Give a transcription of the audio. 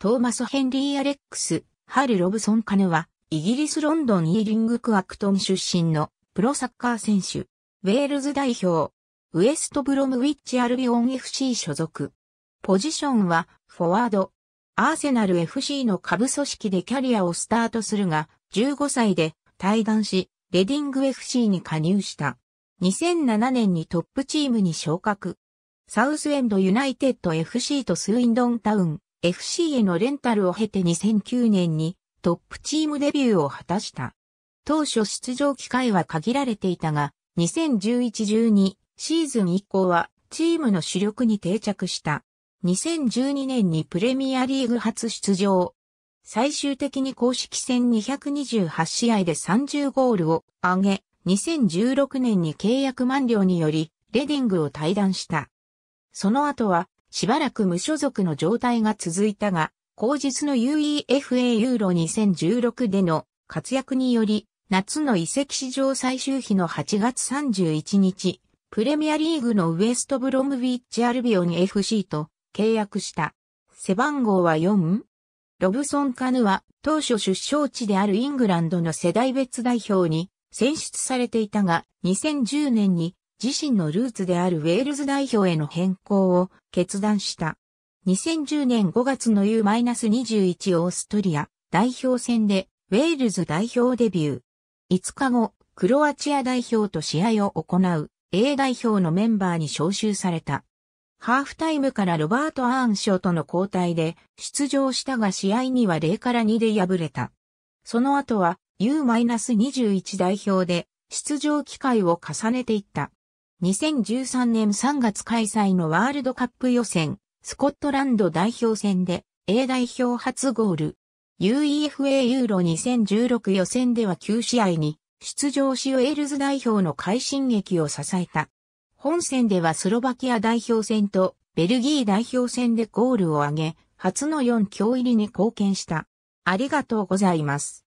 トーマス・ヘンリー・アレックス、ハル・ロブソン・カヌは、イギリス・ロンドン・イーリング・クアクトン出身のプロサッカー選手、ウェールズ代表、ウエスト・ブロム・ウィッチ・アルビオン FC 所属。ポジションは、フォワード。アーセナル FC の下部組織でキャリアをスタートするが、15歳で退団し、レディング FC に加入した。2007年にトップチームに昇格。サウスエンドユナイテッド FC とスウィンドンタウン FC へのレンタルを経て2009年にトップチームデビューを果たした。当初出場機会は限られていたが、2011-12シーズン以降はチームの主力に定着した。2012年にプレミアリーグ初出場。最終的に公式戦228試合で30ゴールを挙げ、2016年に契約満了により、レディングを退団した。その後は、しばらく無所属の状態が続いたが、後日の UEFA ユーロ2016での活躍により、夏の移籍史上最終日の8月31日、プレミアリーグのウエストブロムビッチアルビオン FC と契約した。背番号は 4? ロブソン・カヌは当初出生地であるイングランドの世代別代表に選出されていたが2010年に自身のルーツであるウェールズ代表への変更を決断した。2010年5月の U-21 オーストリア代表戦でウェールズ代表デビュー。5日後、クロアチア代表と試合を行う A 代表のメンバーに招集された。ハーフタイムからロバート・アーン賞との交代で出場したが試合には0から2で敗れた。その後は U-21 代表で出場機会を重ねていった。2013年3月開催のワールドカップ予選、スコットランド代表戦で A 代表初ゴール。UEFA ユーロ2016予選では9試合に出場しウェールズ代表の快進撃を支えた。本戦ではスロバキア代表戦とベルギー代表戦でゴールを挙げ、初の4強入りに貢献した。ありがとうございます。